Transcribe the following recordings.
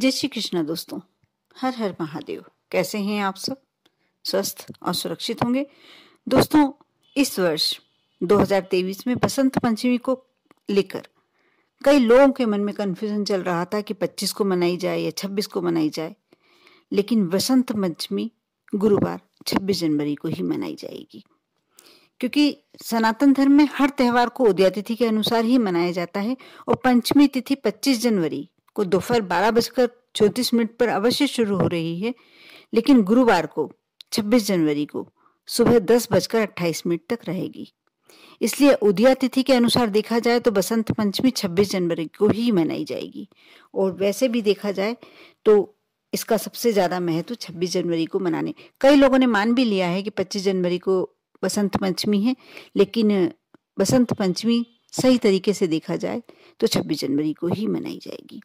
जय श्री कृष्णा दोस्तों हर हर महादेव कैसे हैं आप सब स्वस्थ और सुरक्षित होंगे दोस्तों इस वर्ष 2023 में बसंत पंचमी को लेकर कई लोगों के मन में कन्फ्यूजन चल रहा था कि 25 को मनाई जाए या 26 को मनाई जाए लेकिन बसंत पंचमी गुरुवार 26 जनवरी को ही मनाई जाएगी क्योंकि सनातन धर्म में हर त्यौहार को उदया तिथि के अनुसार ही मनाया जाता है और पंचमी तिथि 25 जनवरी को दोपहर बारह बजकर चौंतीस मिनट पर अवश्य शुरू हो रही है लेकिन गुरुवार को 26 जनवरी को सुबह दस बजकर अट्ठाईस मिनट तक रहेगी इसलिए उदया तिथि के अनुसार देखा जाए तो बसंत पंचमी 26 जनवरी को ही मनाई जाएगी और वैसे भी देखा जाए तो इसका सबसे ज़्यादा महत्व 26 जनवरी को मनाने कई लोगों ने मान भी लिया है कि 25 जनवरी को बसंत पंचमी है लेकिन बसंत पंचमी सही तरीके से देखा जाए तो 26 जनवरी को ही मनाई जाएगी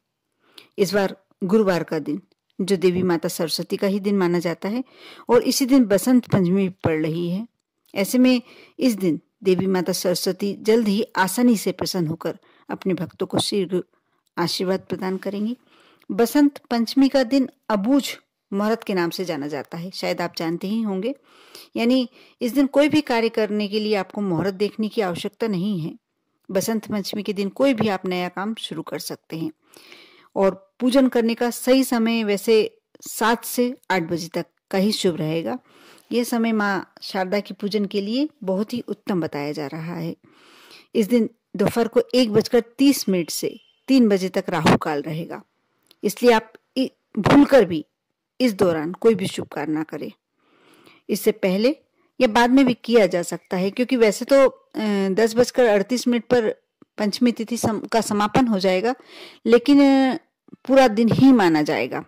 इस बार गुरुवार का दिन जो देवी माता सरस्वती का ही दिन माना जाता है और इसी दिन बसंत पंचमी पड़ रही है ऐसे में इस दिन देवी माता सरस्वती जल्द ही आसानी से प्रसन्न होकर अपने भक्तों को शीघ्र आशीर्वाद प्रदान करेंगी बसंत पंचमी का दिन अबूझ मुहूर्त के नाम से जाना जाता है शायद आप जानते ही होंगे यानी इस दिन कोई भी कार्य करने के लिए आपको मुहूर्त देखने की आवश्यकता नहीं है बसंत पंचमी के दिन कोई भी आप नया काम शुरू कर सकते हैं और पूजन करने का सही समय वैसे सात से आठ बजे तक का ही शुभ रहेगा यह समय माँ शारदा के पूजन के लिए बहुत ही उत्तम बताया जा रहा है इस दिन दोपहर को एक बजकर तीस मिनट से तीन बजे तक राहु काल रहेगा इसलिए आप भूल कर भी इस दौरान कोई भी शुभ कार्य ना करें इससे पहले या बाद में भी किया जा सकता है क्योंकि वैसे तो दस बजकर अड़तीस मिनट पर पंचमी तिथि सम, का समापन हो जाएगा लेकिन पूरा दिन ही माना जाएगा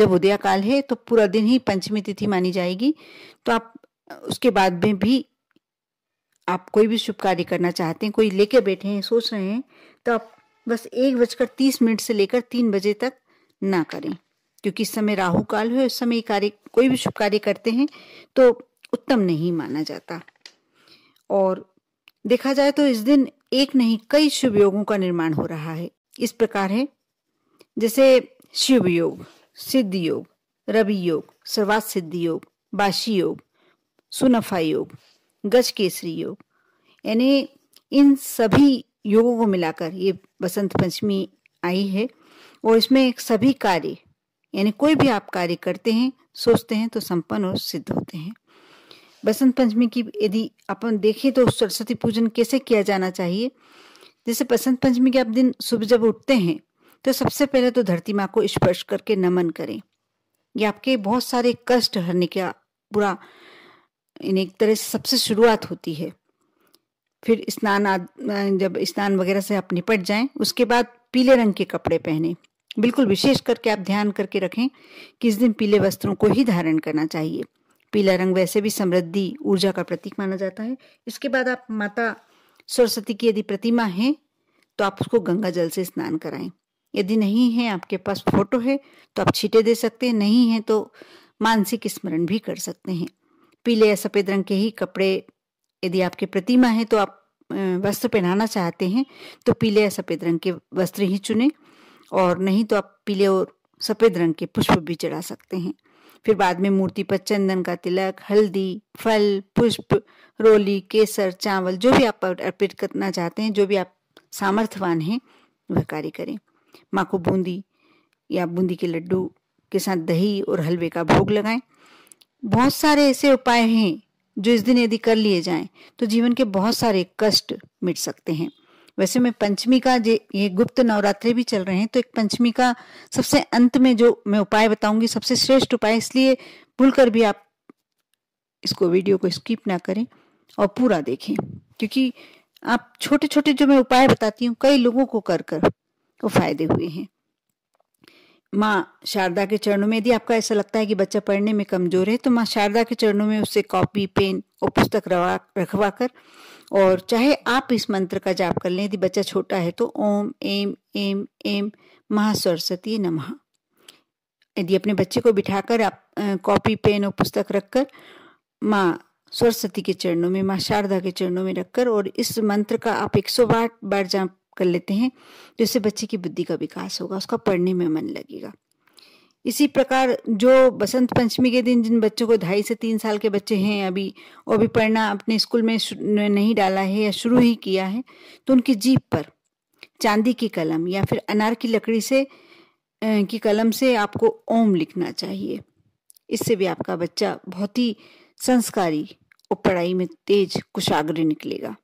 जब उदया काल है तो पूरा दिन ही पंचमी तिथि मानी जाएगी तो आप उसके बाद में भी आप कोई भी शुभ कार्य करना चाहते हैं कोई लेके बैठे हैं सोच रहे हैं तो आप बस एक बजकर तीस मिनट से लेकर तीन बजे तक ना करें क्योंकि इस समय राहु काल है उस समय कार्य कोई भी शुभ कार्य करते हैं तो उत्तम नहीं माना जाता और देखा जाए तो इस दिन एक नहीं कई शुभ योगों का निर्माण हो रहा है इस प्रकार है जैसे शिव योग सिद्ध योग रवि योग सर्वात सिद्धि योग बाशी योग सुनफा योग गज केसरी योग यानी इन सभी योगों को मिलाकर ये बसंत पंचमी आई है और इसमें सभी कार्य यानी कोई भी आप कार्य करते हैं सोचते हैं तो संपन्न और सिद्ध होते हैं बसंत पंचमी की यदि अपन देखें तो सरस्वती पूजन कैसे किया जाना चाहिए जैसे बसंत पंचमी के आप दिन सुबह जब उठते हैं तो सबसे पहले तो धरती माँ को स्पर्श करके नमन करें ये आपके बहुत सारे कष्ट हरने का पूरा एक तरह से सबसे शुरुआत होती है फिर स्नान जब स्नान वगैरह से आप निपट जाएं उसके बाद पीले रंग के कपड़े पहने बिल्कुल विशेष करके आप ध्यान करके रखें कि इस दिन पीले वस्त्रों को ही धारण करना चाहिए पीला रंग वैसे भी समृद्धि ऊर्जा का प्रतीक माना जाता है इसके बाद आप माता सरस्वती की यदि प्रतिमा है तो आप उसको गंगा जल से स्नान कराएं यदि नहीं है आपके पास फोटो है तो आप छीटे दे सकते हैं नहीं है तो मानसिक स्मरण भी कर सकते हैं पीले या सफ़ेद रंग के ही कपड़े यदि आपके प्रतिमा है तो आप वस्त्र पहनाना चाहते हैं तो पीले या सफ़ेद रंग के वस्त्र ही चुने और नहीं तो आप पीले और सफ़ेद रंग के पुष्प भी चढ़ा सकते हैं फिर बाद में मूर्ति पर चंदन का तिलक हल्दी फल पुष्प रोली केसर चावल जो भी आप अर्पित करना चाहते हैं जो भी आप सामर्थ्यवान हैं वह कार्य करें माँ को बूंदी या बूंदी के लड्डू के साथ दही और हलवे का भोग लगाएं बहुत सारे ऐसे उपाय हैं जो इस दिन यदि कर लिए जाएं तो जीवन के बहुत सारे कष्ट मिट सकते हैं वैसे में पंचमी का जे ये गुप्त नवरात्रे भी चल रहे हैं तो एक पंचमी का सबसे अंत में जो मैं उपाय बताऊंगी सबसे श्रेष्ठ उपाय इसलिए भूल कर भी आप इसको वीडियो को स्किप ना करें और पूरा देखें क्योंकि आप छोटे छोटे जो मैं उपाय बताती हूँ कई लोगों को कर कर वो फायदे हुए हैं माँ शारदा के चरणों में यदि आपका ऐसा लगता है कि बच्चा पढ़ने में कमजोर है तो माँ शारदा के चरणों में उससे कॉपी पेन और पुस्तक रखवा कर और चाहे आप इस मंत्र का जाप कर लें यदि बच्चा छोटा है तो ओम एम एम एम महा सरस्वती नमः यदि अपने बच्चे को बिठाकर आप कॉपी पेन और पुस्तक रखकर माँ सरस्वती के चरणों में माँ शारदा के चरणों में रखकर और इस मंत्र का आप एक सौ बार बार जाप कर लेते हैं जिससे तो बच्चे की बुद्धि का विकास होगा उसका पढ़ने में मन लगेगा इसी प्रकार जो बसंत पंचमी के दिन जिन बच्चों को ढाई से तीन साल के बच्चे हैं अभी वो अभी पढ़ना अपने स्कूल में नहीं डाला है या शुरू ही किया है तो उनकी जीप पर चांदी की कलम या फिर अनार की लकड़ी से की कलम से आपको ओम लिखना चाहिए इससे भी आपका बच्चा बहुत ही संस्कारी और पढ़ाई में तेज कुशाग्र निकलेगा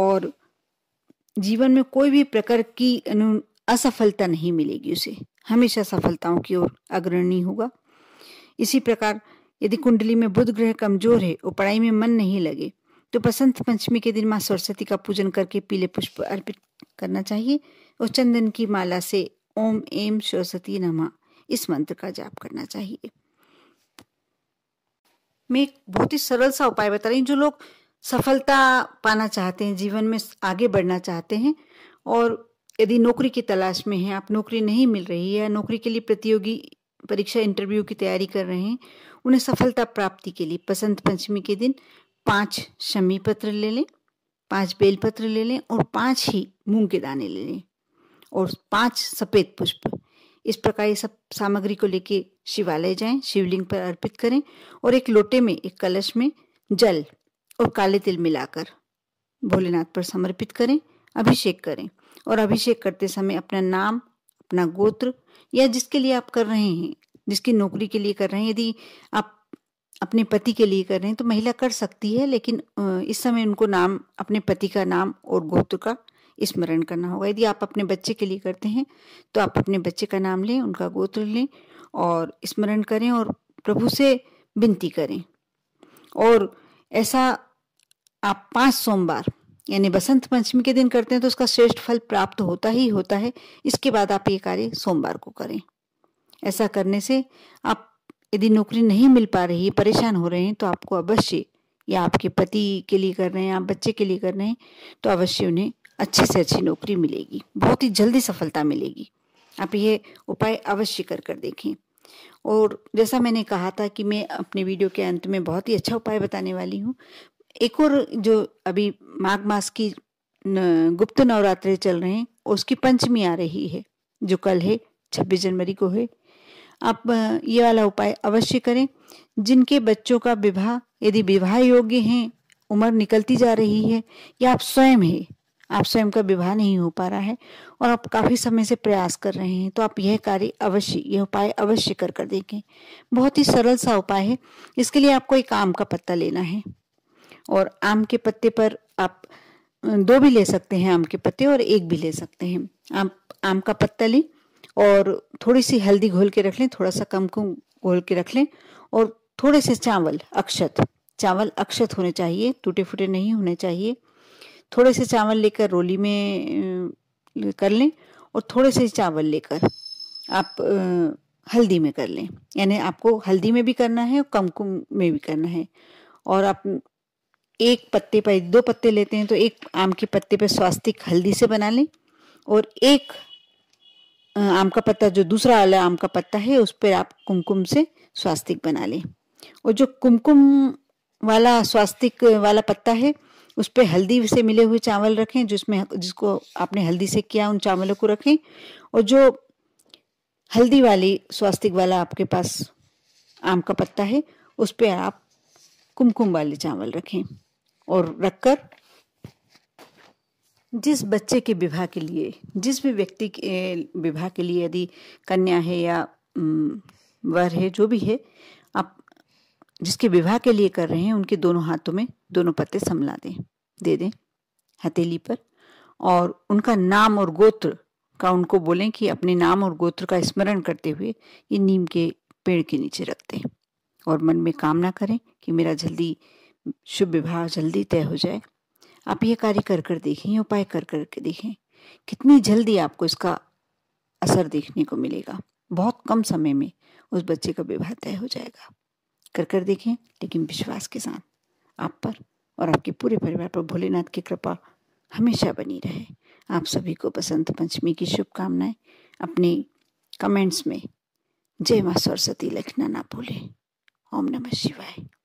और जीवन में कोई भी प्रकार की असफलता नहीं मिलेगी उसे हमेशा सफलताओं की ओर अग्रणी होगा इसी प्रकार यदि कुंडली में बुध ग्रह कमजोर है और पढ़ाई में मन नहीं लगे तो बसंत पंचमी के दिन माँ सरस्वती का पूजन करके पीले पुष्प अर्पित करना चाहिए और चंदन की माला से ओम एम सरस्वती नमा इस मंत्र का जाप करना चाहिए मैं एक बहुत ही सरल सा उपाय बता रही हूँ जो लोग सफलता पाना चाहते हैं जीवन में आगे बढ़ना चाहते हैं और यदि नौकरी की तलाश में हैं आप नौकरी नहीं मिल रही है नौकरी के लिए प्रतियोगी परीक्षा इंटरव्यू की तैयारी कर रहे हैं उन्हें सफलता प्राप्ति के लिए बसंत पंचमी के दिन पांच शमी पत्र ले लें पांच बेलपत्र ले लें और पांच ही मूंग के दाने ले लें और पांच सफेद पुष्प इस प्रकार ये सब सामग्री को लेके शिवालय जाएं शिवलिंग पर अर्पित करें और एक लोटे में एक कलश में जल और काले तिल मिलाकर भोलेनाथ पर समर्पित करें अभिषेक करें और अभिषेक करते समय अपना नाम अपना गोत्र या जिसके लिए आप कर रहे हैं जिसकी नौकरी के लिए कर रहे हैं यदि आप अपने पति के लिए कर रहे हैं तो महिला कर सकती है लेकिन इस समय उनको नाम अपने पति का नाम और गोत्र का स्मरण करना होगा यदि आप अपने बच्चे के लिए करते हैं तो आप अपने बच्चे का नाम लें उनका गोत्र लें और स्मरण करें और प्रभु से विनती करें और ऐसा आप पांच सोमवार यानी बसंत पंचमी के दिन करते हैं तो उसका श्रेष्ठ फल प्राप्त होता ही होता है इसके बाद आप ये कार्य सोमवार को करें ऐसा करने से आप यदि नौकरी नहीं मिल पा रही है परेशान हो रहे हैं तो आपको अवश्य या आपके पति के लिए कर रहे हैं आप बच्चे के लिए कर रहे हैं तो अवश्य उन्हें अच्छी से अच्छी नौकरी मिलेगी बहुत ही जल्दी सफलता मिलेगी आप ये उपाय अवश्य कर कर देखें और जैसा मैंने कहा था कि मैं अपने वीडियो के अंत में बहुत ही अच्छा उपाय बताने वाली हूँ एक और जो अभी माघ मास की गुप्त नवरात्रे चल रहे हैं उसकी पंचमी आ रही है जो कल है छब्बीस जनवरी को है आप ये वाला उपाय अवश्य करें जिनके बच्चों का विवाह यदि विवाह योग्य हैं उम्र निकलती जा रही है या आप स्वयं है आप स्वयं का विवाह नहीं हो पा रहा है और आप काफ़ी समय से प्रयास कर रहे हैं तो आप यह कार्य अवश्य यह उपाय अवश्य कर कर देखें बहुत ही सरल सा उपाय है इसके लिए आपको एक आम का पत्ता लेना है और आम के पत्ते पर आप दो भी ले सकते हैं आम के पत्ते और एक भी ले सकते हैं आप आम का पत्ता लें और थोड़ी सी हल्दी घोल के रख लें थोड़ा सा कम कम घोल के रख लें और थोड़े से चावल अक्षत चावल अक्षत होने चाहिए टूटे फूटे नहीं होने चाहिए थोड़े से चावल लेकर रोली में कर लें और थोड़े से चावल लेकर आप हल्दी में कर लें यानी आपको हल्दी में भी करना है और कमकुम में भी करना है और आप एक पत्ते पर दो पत्ते लेते हैं तो एक आम के पत्ते पर स्वास्तिक हल्दी से बना लें और एक आम का पत्ता जो दूसरा वाला आम का पत्ता है उस पर आप कुमकुम से स्वास्तिक बना लें और जो कुमकुम वाला स्वास्तिक वाला पत्ता है उस पर हल्दी से मिले हुए चावल रखें जिसमें जिसको आपने हल्दी से किया उन चावलों को रखें और जो हल्दी वाली स्वास्तिक वाला आपके पास आम का पत्ता है उस पर आप कुमकुम वाले चावल रखें और रखकर जिस बच्चे के विवाह के लिए जिस भी व्यक्ति के विवाह के लिए यदि कन्या है या वर है जो भी है आप जिसके विवाह के लिए कर रहे हैं उनके दोनों हाथों में दोनों पत्ते संभला दें दे दें हथेली पर और उनका नाम और गोत्र का उनको बोलें कि अपने नाम और गोत्र का स्मरण करते हुए ये नीम के पेड़ के नीचे रख दें और मन में कामना करें कि मेरा जल्दी शुभ विवाह जल्दी तय हो जाए आप ये कार्य कर कर देखें उपाय कर कर के देखें कितनी जल्दी आपको इसका असर देखने को मिलेगा बहुत कम समय में उस बच्चे का विवाह तय हो जाएगा कर कर देखें लेकिन विश्वास के साथ आप पर और आपके पूरे परिवार पर भोलेनाथ की कृपा हमेशा बनी रहे आप सभी को बसंत पंचमी की शुभकामनाएं अपने कमेंट्स में जय माँ सरस्वती लिखना ना भूलें ओम नमः शिवाय